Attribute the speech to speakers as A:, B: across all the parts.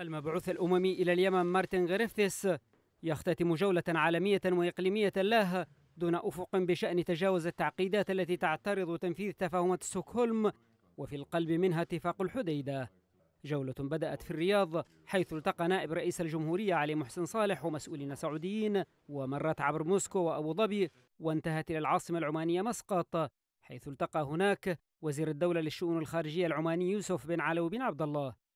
A: المبعوث الأممي إلى اليمن مارتن غريفيس يختتم جولة عالمية وإقليمية له دون أفق بشأن تجاوز التعقيدات التي تعترض تنفيذ تفاهمات ستوكهولم وفي القلب منها اتفاق الحديدة جولة بدأت في الرياض حيث التقى نائب رئيس الجمهورية علي محسن صالح ومسؤولين سعوديين ومرت عبر موسكو وأبو ظبي وانتهت إلى العاصمة العمانية مسقط حيث التقى هناك وزير الدولة للشؤون الخارجية العماني يوسف بن علو بن عبد الله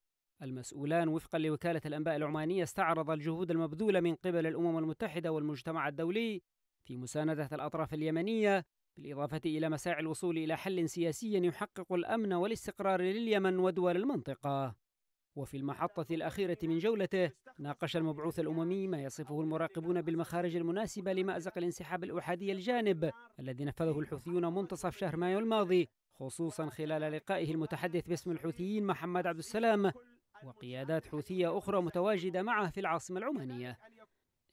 A: المسؤولان وفقا لوكالة الأنباء العمانية استعرض الجهود المبذولة من قبل الأمم المتحدة والمجتمع الدولي في مساندة الأطراف اليمنية بالإضافة إلى مساعي الوصول إلى حل سياسي يحقق الأمن والاستقرار لليمن ودول المنطقة وفي المحطة الأخيرة من جولته ناقش المبعوث الأممي ما يصفه المراقبون بالمخارج المناسبة لمأزق الانسحاب الأحادي الجانب الذي نفذه الحوثيون منتصف شهر مايو الماضي خصوصا خلال لقائه المتحدث باسم الحوثيين محمد عبد السلام وقيادات حوثية أخرى متواجدة معه في العاصمة العمانية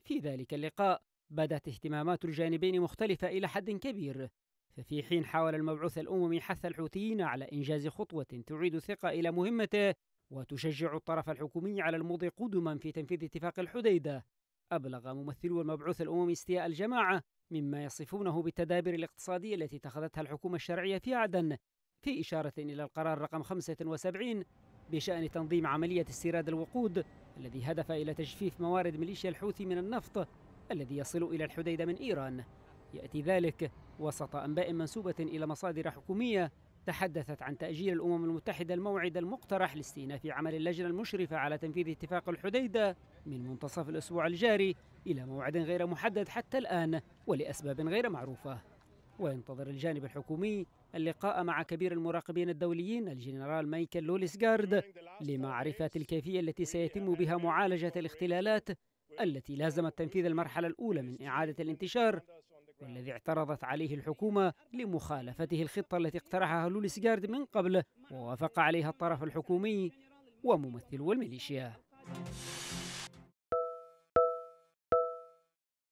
A: في ذلك اللقاء بدت اهتمامات الجانبين مختلفة إلى حد كبير ففي حين حاول المبعوث الأممي حث الحوثيين على إنجاز خطوة تعيد الثقة إلى مهمته وتشجع الطرف الحكومي على المضي قدما في تنفيذ اتفاق الحديدة أبلغ ممثلو المبعوث الأممي استياء الجماعة مما يصفونه بالتدابير الاقتصادية التي اتخذتها الحكومة الشرعية في عدن في إشارة إلى القرار رقم 75 بشأن تنظيم عملية استيراد الوقود الذي هدف إلى تجفيف موارد ميليشيا الحوثي من النفط الذي يصل إلى الحديدة من إيران يأتي ذلك وسط أنباء منسوبة إلى مصادر حكومية تحدثت عن تأجيل الأمم المتحدة الموعد المقترح لاستئناف عمل اللجنة المشرفة على تنفيذ اتفاق الحديدة من منتصف الأسبوع الجاري إلى موعد غير محدد حتى الآن ولأسباب غير معروفة وينتظر الجانب الحكومي اللقاء مع كبير المراقبين الدوليين الجنرال مايكل لوليسغارد لمعرفة الكيفية التي سيتم بها معالجة الاختلالات التي لازمت تنفيذ المرحلة الأولى من إعادة الانتشار والذي اعترضت عليه الحكومة لمخالفته الخطة التي اقترحها لوليسغارد من قبل ووافق عليها الطرف الحكومي وممثلو الميليشيا.